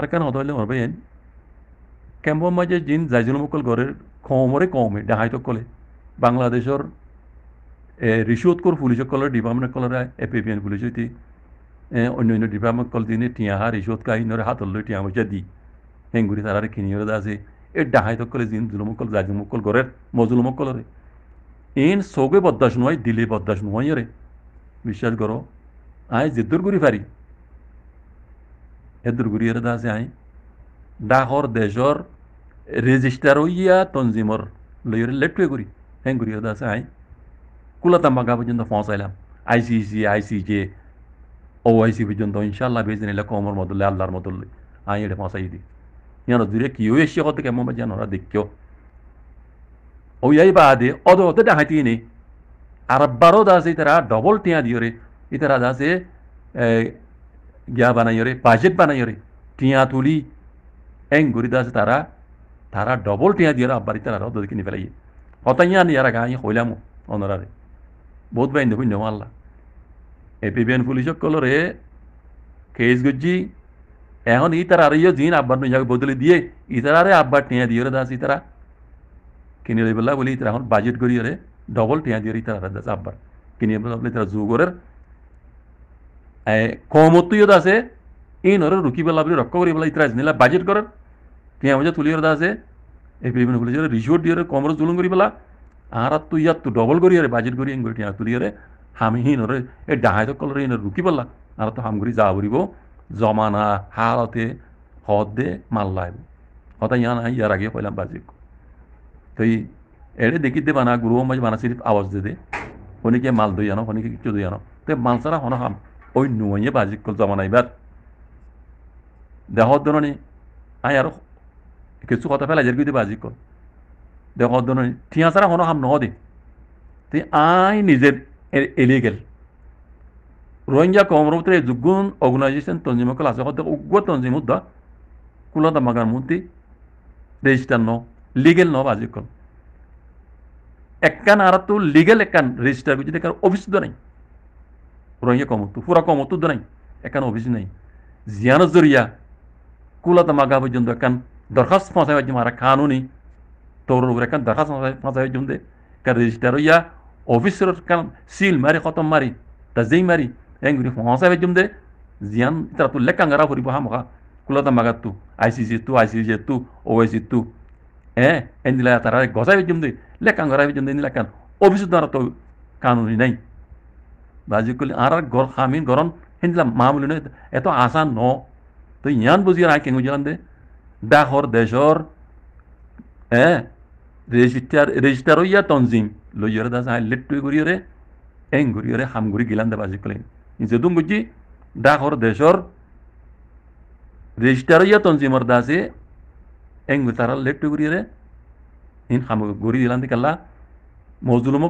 Arkan odaylı orbeyen কেম্ব মাঝে জিন জাইজুল মুকল গড়ের খমরে কমে ডাহাই তকলে বাংলাদেশের রিসুৎকর পুলিশ কলর ডিপার্টমেন্ট কলরা A P P N police হইতে অন্য অন্য ডিপার্টমেন্ট কল দিনে টিয়াহা রিসুৎ কাহিনী হাত লৈ টিয়া মজা দি হেঙ্গুড়ি তার কিনি ওরা আছে এ ডাহাই কলে জিন জুলুম কল জাইজুল মুকল গড়ের মজুলুম কলরে এন সৌগে বদাস নয় দিলে বদাস নয় রে বিশ্বাস করো আয় জেদ্দুর করি ফারি hedrguriyera dasi hay dahor dejor registaroya tonzimor loyore letwe guri hen guriyera dasi hay kulata maga pojন্ত পৌঁছাইলাম আইসিসি আইসিজে ওআইসি পর্যন্ত ইনশাআল্লাহ বেজে নিলে কমর মদুল্লে আল্লাহর মদুল্লে আই এটা পৌঁছাই দিই ইয়ানো দূরে কিও এসে কত কেমন জানো ওরা দেখিও ওইয়াই বাদে অদ অত ডাহাইতি নেই আর বারো দাসে তারা ডবল টিয়া দিও রে ইতারা দাসে গিয়া বানাইরে বাজেট বানাই বানাইরে টিয়া তুলি এং ঘুরি দাস তারা তারা ডবল টিয়া দিয়ে আব্বার তারা রদ কিনে ফেলাইয়ে হতাইয়া নি ইয়ারা গাঁ হইলামো অনরারে বহুত বাইন দেখুন নেওয়া আল্লাহ এপিবিএন পুলিশক কলরে কেস গুজি এখন ই তারা আরইও জিন আব্বার নইয়া বদলে দিয়ে ই তারা আরে আব্বার টিয়া দিয়ে দাস ই তারা কিনে বলি তারা এখন বাজেট করি রে ডবল টিয়া দিয়ে তারা দাস আব্বার কিনে বলে তারা জুগরের কমতো ইয়দ আছে এই নরে ৰুকি পেলা আপনি ৰক্ষা কৰি পেলাই ইতরাজ নিলা বাজেট করেন পিয়া মজা তুলি দা আছে এই ফিলিপিন পুলিশ রিজোর্ট দিয়ে কমরে জুলুম করি পেলা আর তো ডবল কৰি আরে বাজেট করি এঙ্গি আর তুলি আরে হামি হি নরে এই ডাহাই তো কলরে ৰুকি রুকি পেলা আর তো হামগুড়ি যা বলিব জমানা হালতে হদ দে মাল লাইব হতা ইয়া না ইয়ার আগে কৈলাম বাজেট তই এৰে দেখি দে বানা গুরু মাঝে বানা সিরিফ আওয়াজ দে দে অনেকে মাল দই আন অনেকে কিছু ধৰি আনো তো মাল ছাড়া হন খাম ওই নুয়ে বাজি বাজিকল জমানাইবার দেহত দননি আই আর কিছু কথা ফেলা যার বাজি বাজিকল দেহত দননি ঠিয়া ছাড়া কোনো হাম নহদে তুই আই নিজের এলিগেল রোহিঙ্গা কমরবতের যুগুন অর্গানাইজেশন তঞ্জিম কল আছে হতে উগ্র তঞ্জিম দা কুলত মাগার মধ্যে রেজিস্টার ন লিগেল ন কল একান আর তো লিগেল একান রেজিস্টার গুজি দেখার অভিসুদ্ধ নেই furan ya komutu fura komutu dunai ekan office nei ziana zuriya kulata magaba jundu kan darkhas fonsa wa jumara kanuni torun ubra kan darkhas fonsa wa jumde kan registrar ya office kan seal mari khatam mari tazei mari engri fonsa wa jumde zian tratu lekangara furi ba hamga kulata magatu icc tu icc tu oic tu eh endila tarare gosai wa jumde lekangara wa jumde nilakan office dara to kanuni nei বাজি কলি আর গড় come in গরণ হেন দিলাম মা বলি নয় এত ন তো ইয়ান বুজি আর কেঙ্গু জানান দে ডাকর দেশর এ রেজিস্টার রেজিস্টার ইয়া তঞ্জিম লৈ রে দাস আই লেট টুই ঘুরিয়ে এং ঘুরিয়ে রে হাম গিলান দে বাজি কলি যেদুম বুঝি ডাকর দেশর রেজিস্টার ইয়া তঞ্জিমর দাসে এং তারা লেট টুই ঘুরিয়ে রে ইন হাম ঘুরি গিলান দে কাল্লা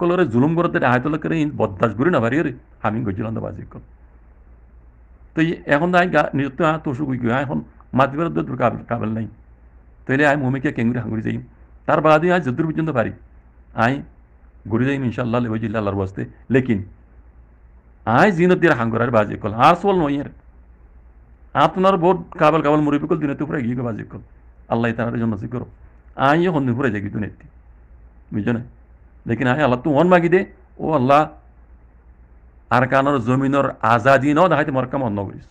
কলরে জুলুম করতে আয়তলকের বদাস করি না ভারিয়ে হামিং গজিল বাজি কল তো এখন আই গা নিজত আ গুই এখন মাতবার দূর কাবল নাই তাইলে আই মমিকে কেঙ্গুরি হাঙ্গুরি যাই তার বাদে আই যদুর পর্যন্ত পারি আই ঘুরে যাই ইনশাল্লাহ লেবে জিল্লা আল্লাহর বাস্তে লেকিন আই জিনতির হাঙ্গুরার বাজি কল আর সোল নইয়ের আপনার বোর্ড কাবল কাবল মুরিবি কল দিনে তো পুরা গিয়ে বাজি কল আল্লাহ তার জন্য আই এখন পুরা যাই কিন্তু বুঝছো না লেকিন হাই আল্লাহ তো মাগি দে ও আল্লাহ আর কানর জমিনর আজাদি ন দেখাইতে মর কাম অন্ন করিস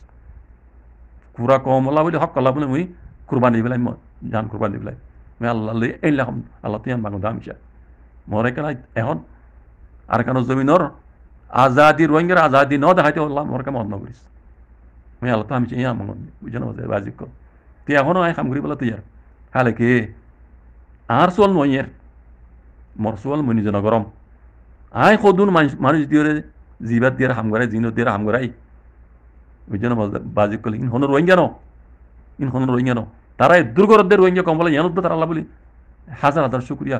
কুরা কম ওলা বলি হক কলা বলে মুই কুরবানি দিবিলাই মই জান কুরবানি দিবিলাই মই আল্লাহ লৈ এইলা হম আল্লাহ তুই মাগো দাম ইচ্ছা মরে কেলাই এখন আর কানর জমিনর আজাদি রোহিঙ্গার আজাদি ন দেখাইতে আল্লাহ মর কাম অন্ন করিস মই আল্লাহ তো আমি চাই ইয়া মঙ্গল বুঝানো বাজে বাজিক তুই এখনো আয় কাম করি বলে তুই আর হালে কে আর চল নয় এর মরসুয়াল মনি jono gorom ay khudun মানুষ দিয়ে জিবাত দিয়ে হাম গরাই জিনত দিয়ে হাম গরাই ওই জন্য বাজি করলে ইন হন রোহিঙ্গা ন ইন হন রোহিঙ্গা ন তারা দুর্গরদের রোহিঙ্গা কম বলে জানত তারা আল্লাহ বলি হাজার হাজার শুক্রিয়া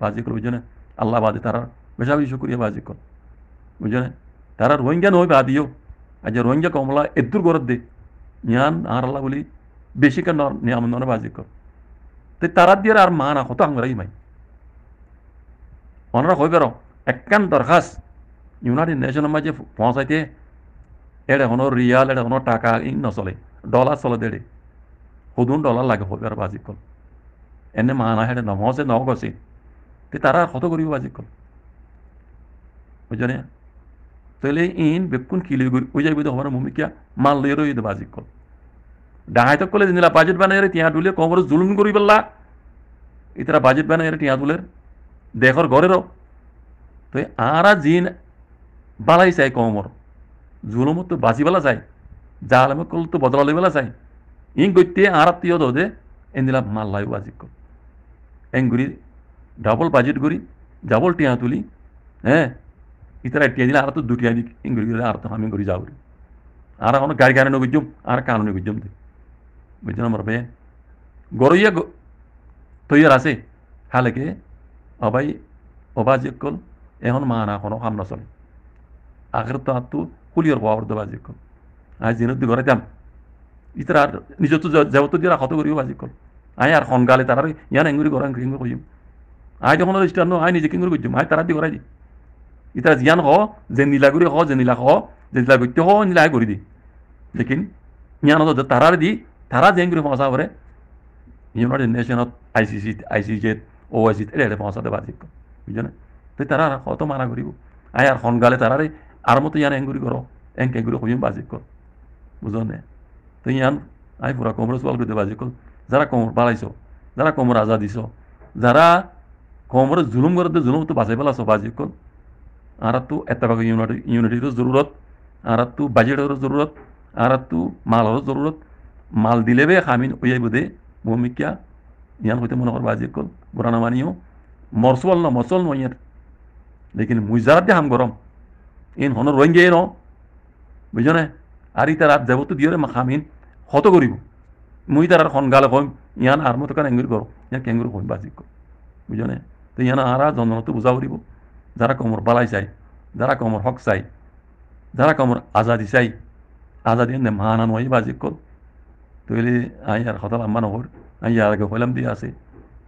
বাজি কল ওই জন্য আল্লাহ বাদে তারা বেশা বেশি শুক্রিয়া বাজি কল ওই জন্য তারা রোহিঙ্গা নয় বাদিও আজ রোহিঙ্গা কমলা এ গরত দে ইয়ান আর আল্লাহ বলি বেশি কেন নিয়ম নয় মানে বাজি কর তারা দিয়ে আর মা না হতো আমরা মাই ওনারা কই বেরো একখান দরখাস ইউনাইটেড নেশনের মাঝে পৌঁছাইতে এটা কোনো রিয়াল এটা কোনো টাকা ইন নচলে ডলার চলে দেড়ে হুদুন ডলার লাগে হবে আর বাজি কল এনে মানা হেঁটে নহসে নহ গছে তে তারা কত করিব বাজি কল বুঝলে তাহলে ইন বেকুন কি কিলি ওই যাই বুঝতে হবার ভূমিকা মাল লই রই বাজি কল ডাহাই তো কলে দিলা বাজেট বানাই রে টিয়া ডুলে কমরে জুলুম করি বললা ইতারা বাজেট বানাই রে টিয়া ডুলের দেখর ঘরেরও তো আরা জিন বালাই চাই কমর জুলমত তো বাঁচিবেলা যায় জাহালামে কল তো লৈ পেলাই যায় ইং গত্যে আরা তিয় দে এন্দিলা মাল লাই কল এং গুড়ি ডাবল বাজেট করি ডাবল টিয়া তুলি হ্যাঁ ইতারা টিয়া দিলে আর তো দুটিয়া দিক ইং গুড়ি দিলে আর তো আমি গুড়ি যাও আর কোনো গাড়ি গাড়ি নবিজম আর কানুনি বিজম দি বুঝলাম রে গরইয়া তৈয়ার আছে হালেকে অবাই কল এখন মা না কোনো কাম নচলে আগের তো হাত তো খুলিয়র পাওয়ার কল বাজিকল আই জিনত ঘরে যাম ইতার আর নিজতো যাবতো দিয়ে রাখতো করিও কল আই আর খনগালে তার ইয়ান এঙ্গুরি গরাং কিঙ্গুর কইম আই যখন রেজিস্টার নো আই নিজে কিঙ্গুরি কইম আই তারা দি গরাই দি ইতার জিয়ান হ যে নীলা নীলাগুড়ি হ যে নীলা হ যে নীলা গত্য হ নীলা আই করি দি লেকিন ইয়ান তারার দি তারা যে এঙ্গুরি মজা করে ইউনাইটেড নেশনত আই সি আই ওয়াজিদ এটা পৌঁছাতে পারছি বুঝলেন তাই তারা কত মানা করিব আয় আর গালে তারারে আর মতো ইয়ান এঙ্গুরি করো এঙ্ক এঙ্গুরি হইম বাজিক কর বুঝো নে তো ইয়ান আই পুরা কোমরে সোয়াল করতে বাজিক কর যারা কোমর বাড়াইছো যারা কোমর আজা দিছ যারা কোমরে জুলুম করে জুলুম তো বাঁচাই পেলাছ বাজিক কর আর তো এতভাগ ইউনিটি ইউনিটিরও জরুরত আর তো বাজেটেরও জরুরত আর তো মালেরও জরুরত মাল দিলে বে খামিন ওইয়াই বোধে ভূমিকা ইয়ান হইতে মনে কর বাজিক মানিও মরসল ন burana maniyo morsuwalno mosolno yer lekin muizarde ham gorom in hono আর ইতার আর ari tarat jabutu diore ইন হত করিব মুই তার আর গাল কম ইয়ান আর মতো কান এঙ্গুর করো ইয়ান কেঙ্গুর কম বাজি কর বুঝনে তো ইয়ান আর আর জন্ম তো বুঝা উড়িব যারা কমর বালাই চাই যারা কমর হক চাই যারা কমর আজাদি চাই আজাদি এনে মাহানা নয় বাজি কর তৈলি আই আর হতাল আমার আই আর আগে হইলাম দিয়ে আছে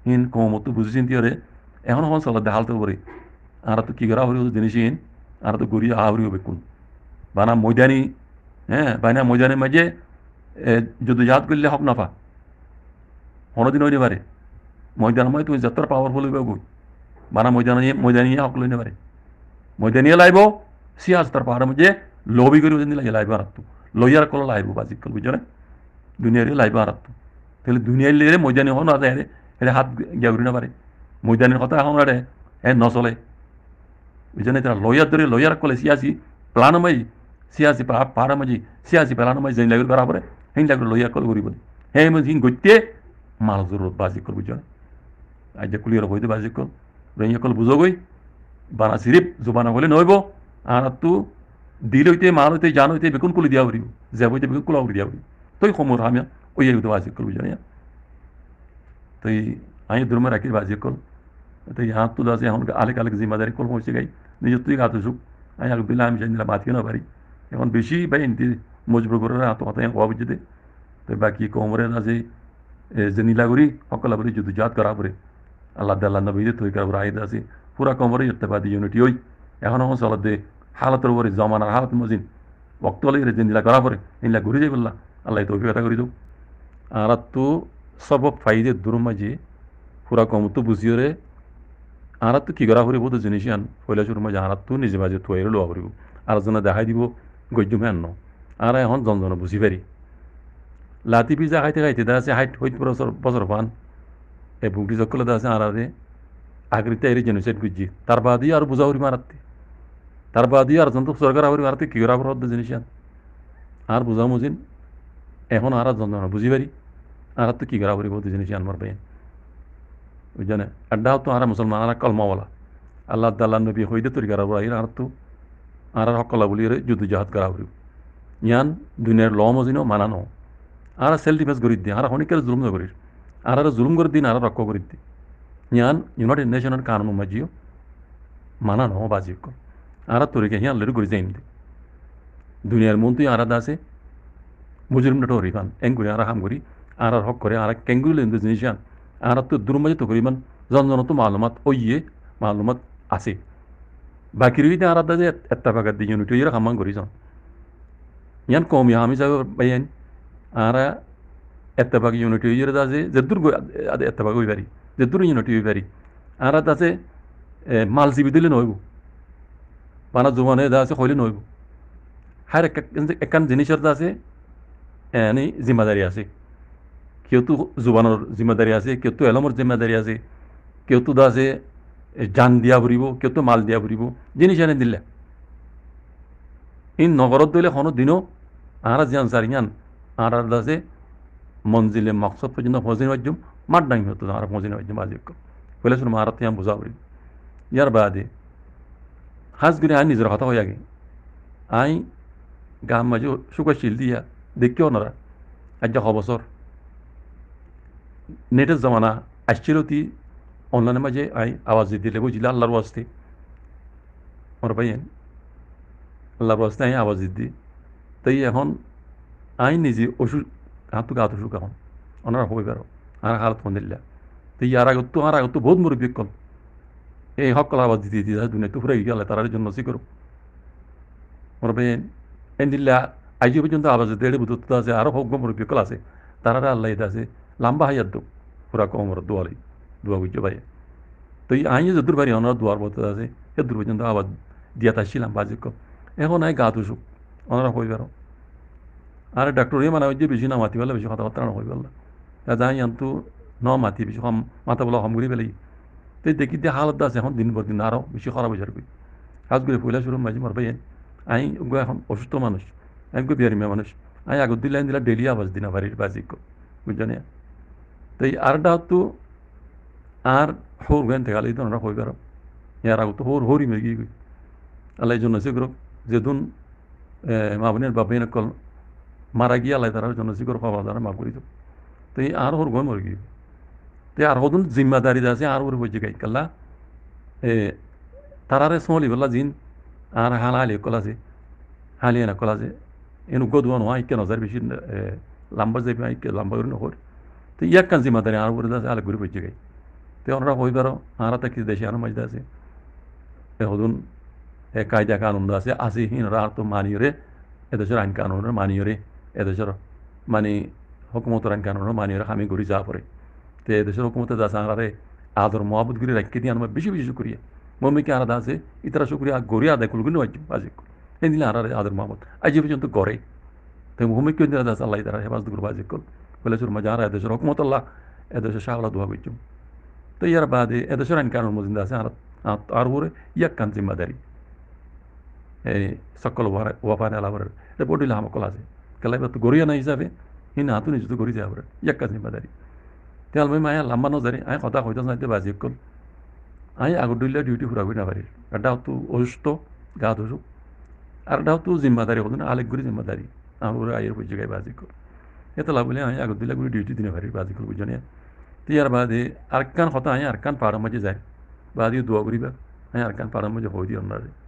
তো এখন ಇನ್ ಕೋಮತ್ತು ಬುದ್ಧಿಸಿಂತಿಯವರೇ ಏನೋ ಒಂದು ಸಲ ಹಾಲ್ತ ಬರೀ জিনিস ಕಿಗರ আর তো ಆರತ್ತು ಗುರಿ হবে ಹರಿಯಬೇಕು বানা ময়দানি হ্যাঁ বানা ময়দানি মাঝে যদি জাত করলে হক নাফা দিন হইতে পারে ময়দান মাঝে তুমি যাত্রা পাওয়ারফুল হইবে গই বানা ময়দান ময়দানি হক লইতে পারে ময়দানিয়ে লাইব আজ তার পাহাড়ের মধ্যে লবি করি ওজন লাগে লাইব আরাত লইয়ার কল লাইব বাজিক কল বুঝলে দুনিয়ারে লাইব আরাত তাহলে দুনিয়ার লিয়ে ময়দানি হন আর এটা হাত গিয়া ঘুরি না পারে ময়দানের কথা এখন রে হ্যাঁ নচলে এই জন্য তারা লয়ার ধরে লয়ার কলে সিয়াসি প্লানমাই সিয়াসি পারামাজি সিয়াসি প্লানমাই জেন লাগবে বরাবরে হেন লাগবে লয়ার কল ঘুরি বলে হ্যাঁ মানে হিন গত্যে মাল জরুরত বাজি করবো জন আজ যে কুলিয়ার বইতে বাজি কল রইয়া কল বুঝো গই বানা সিরিপ জুবানা বলে নইব আর তু দিল হইতে মাল হইতে জান হইতে বেকুন কুলি দিয়া উড়িব যে হইতে বেকুন কুলা উড়ি দিয়া উড়িব তই সমর হামিয়া ওই বাজি করবো জানিয়া त ऐं दुर्म राखी भाॼी करून आता ह्या तुला असे हांव आलेक आलेक जिम्मेदारी करून वचची काय निजे तुजी हात सुख हांवें हाका बिलां आमच्या दिला मात केला बारी हेवन बेशी बेगीन ती मजबूर करून हांव आतां हें वोप जिते थंय बाकी कोमरेन आजे जनिलागुरी अकला बरी जुदुजात करा बरे আল্লাহ আল্লাহ নবী তৈরি করা আয়দ আছে পুরা কমরে যেতে পারি ইউনিটি ওই এখন আমার চলত দে হালাতের উপরে জমানার হালাত মজিন বক্তলে রেজেন দিলা করা পরে ইনলা ঘুরে যাই বললা আল্লাহ তৌফিকতা করি দেব আর তো সব ফাইদে দুরমাজি পুরা রে বুঝিওরে তো কি করা হরিব তো জিনিস আন চুর মাঝে আঁরাত তো নিজে মাঝে তুয়াইরে লোয়া হরিব আর জনে দেখাই দিব গজ্যু হ্যান আর এখন জনজন বুঝি পারি লাতি পিজা খাইতে খাইতে দা আছে হাইট হইত বছর বছর পান এ বুকটি চকলে দা আছে আঁরারে আগরিতে এর জেনোসাইড গুজি তার বাদিও আর বুঝা হরি মারাতে তার বাদিও আর জন্তু সরকার হরি মারাতে কি করা হর জিনিস আন আর বুঝা মুজিন এখন আর জনজন বুঝি পারি की बराबरी बहुत जिनिस আনমার ভাই বুঝলেন আড্ডা হতো আরা মুসলমান আরা কলমাওয়ালা আল্লাহ তাল্লাহ নবী হইদে তৈরি করা আর তো আর সকলা বলি যুদ্ধ জাহাজ করা ইয়ান দুনিয়ার ল মজিনও মানানো আর সেল ডিফেন্স গড়ি দিয়ে আর হনিকের জুলুম করির আর আর জুলুম গড়ি দিন আর রক্ষ গড়ি দি ইয়ান ইউনাইটেড নেশনের কারণ মাজিও মানানো বাজিক আর তরিকে হিয়ান লড়ি গড়ি যাইন দুনিয়ার মন তুই আরাদা আছে মুজরিম টোরি কান এং করি আর হাম করি আর হক করে আরা ক্যাঙ্গুরুল ইন্দোনেশিয়ান আর তো দুরমাজিত করিমান জনজনত মালুমাত ওইয়ে মালুমাত আছে বাকি রইতে আরা দাদা একটা ভাগাত দিয়ে ইউনিট ইয়ার করি যান ইয়ান কম আমি যাব বাইন আর একটা ভাগ ইউনিট ইয়ার আছে যে দূর একটা ভাগ ওই বাড়ি যে দূর ইউনিট ওই বাড়ি এটা আছে মাল জিবি দিলে নহব বানা জোয়ানে এটা আছে হইলে নহইব হার একান জিনিসের আছে জিম্মাদারি আছে কেউতো জোবানৰ জিম্মাদাৰী আছে কেউতো এলমৰ জিম্মাদাৰী আছে দা দাসে জান দিয়া ফুৰিব কেউতো মাল দিয়া ফুৰিব জিনিস এনে দিলে ইন নগৰত দিলে কোনো দিনো আহারা জিয়ান সারিয়ান আহারা দাসে মঞ্জিলে মকসদ পর্যন্ত পৌঁছে মাধ্যম জন্য মাঠ ডাঙি হতো আহারা পৌঁছে মাধ্যম জন্য বলে শুনো মহারাত ইয়াম বুঝা পড়ি ইয়ার বাদে হাজ করে আই নিজের কথা হয়ে আগে আই গাম মাঝে শুকাইছিল শিল দিয়া দেখিও নারা আজ যা বছর নেটের জমানা আসছিল তি অনলাইনের মাঝে আই আওয়াজ দিলে বুঝিলে আল্লাহর ওয়াজতে আমার ভাই আল্লাহর ওয়াজতে আই আওয়াজ দি তাই এখন আই নিজে অসুখ হাত হাত অসুখ এখন ওনারা হবে পারো আর হালত ফোন দিল্লা তাই আর আগত আর আগত বহুত মুরব্বী কল এই সকল আওয়াজ দিতে যা দুনিয়া তো ফুরাই গেলে তার জন্য শিখর আমার ভাই এন দিল্লা আইজি পর্যন্ত আওয়াজ দেড়ে বুধ আছে আরও হক মুরব্বী কল আছে তারা আল্লাহ আছে লাম্বা হাইয়ার ডুব খুরা কোমর দোয়ালি দোয়া গুজো ভাই তো এই আইয়ে যদুর ভারি অনার দোয়ার বত আছে এদুর পর্যন্ত আবার দিয়া তাইছিলাম বাজিক এখন আই গা দুসুক অনারা হইবার আর ডাক্তরে মানে ওই যে বেশি না মাতি পেলে বেশি কথাবার্তা না হইবার তা যাই আনতো ন মাতি বেশি হম মাথা বলা হম করি পেলাই তো দেখি দিয়ে হালত আছে এখন দিন দিন আরও বেশি খারাপ হয়ে যাবে কাজ করে পয়লা শুরু মাঝে মারবাই আই এখন অসুস্থ মানুষ আমি বিয়ারিমা মানুষ আই আগত দিলে দিলা ডেলি আওয়াজ দিনা বাড়ির বাজিক বুঝলেন তাই আর আরডা তো আর হোর গেন আলাই তো আমরা হইবার ইয়ার আগত হোর হরি মেগি গই আল্লাহ এই জন্য যে দুন মাবনের বাপেন কল মারা গিয়ে আলাই তারা জন্য সিগর পাওয়া দ্বারা মাফ করি তো এই আর হোর গে মরে গিয়ে তো আর হদুন জিম্মাদারি আছে আর ওর বই গাই কাল্লা এ তারারে সোঁলি বললা জিন আর হাল হালি যে হালিয়ে না যে এনু গদুয়া নয় কেন যার বেশি লাম্বা যাইবে আইকে লাম্বা করে নহরি तो यक कन जिम्मेदारी हाणे उरदा हाल गुरू पुजी गई ते हुन होई बारो हाणे त किस देश हाणे मजदा से ते हुदुन এ কায়দা কানুন আছে আসিহীন রার তো মানিয়ে রে এদেশের আইন কানুন মানিয়ে রে এদেশের মানে হকুমতর আইন কানুন মানিয়ে রে আমি ঘুরি যা পরে তে এদেশের হকুমতে যা সারারে আদর মহাবুদ গুলি রাখি দিয়ে আমরা বেশি বেশি শুক্রিয়া মম্মিকে আলাদা আছে ইতারা শুক্রিয়া গড়ি আদায় কুলগুলি বাজে এই দিলে আরারে আদর মহাবুদ আজ পর্যন্ত গড়ে তো মম্মিকে আলাদা আছে আল্লাহ তারা হেফাজত করে বাজে করল ফেলেসুর মাজাহারা এদেশের হকমতাল্লাহ এদেশের শাহলা দোয়া বিজ্জু তো ইয়ার বাদে এদেশের আইন কানুন মজিন্দা আছে আর ইয়াক ইয়াক্কান জিম্মাদারি এই সকল ওয়াফান আলাবরের এটা বডিল হামকল আছে কেলাই তো গড়িয়া না হিসাবে হিন হাতুন যুদ্ধ গড়ি যায় আবার ইয়াক্কান জিম্মাদারি তেল মই মায়া লাম্বা নজারি আই কথা কইতে নাইতে বাজি কল আই আগত দিলে ডিউটি ঘুরাবি না পারি এটাও তো অসুস্থ গা ধরুক আর এটাও তো জিম্মাদারি হতো না আলেক গুড়ি জিম্মাদারি আমার আইয়ের বুঝে গাই বাজি কল यूल हाँ आगत दिल गुरु डिटी दिन भारे बजी खुल बुझे तैयार बाद आर्कान खता हाँ आर्कान पहाड़ जाए बाद दुआ गुरी हाँ आर्कान पहाड़ हो दी अन्नारे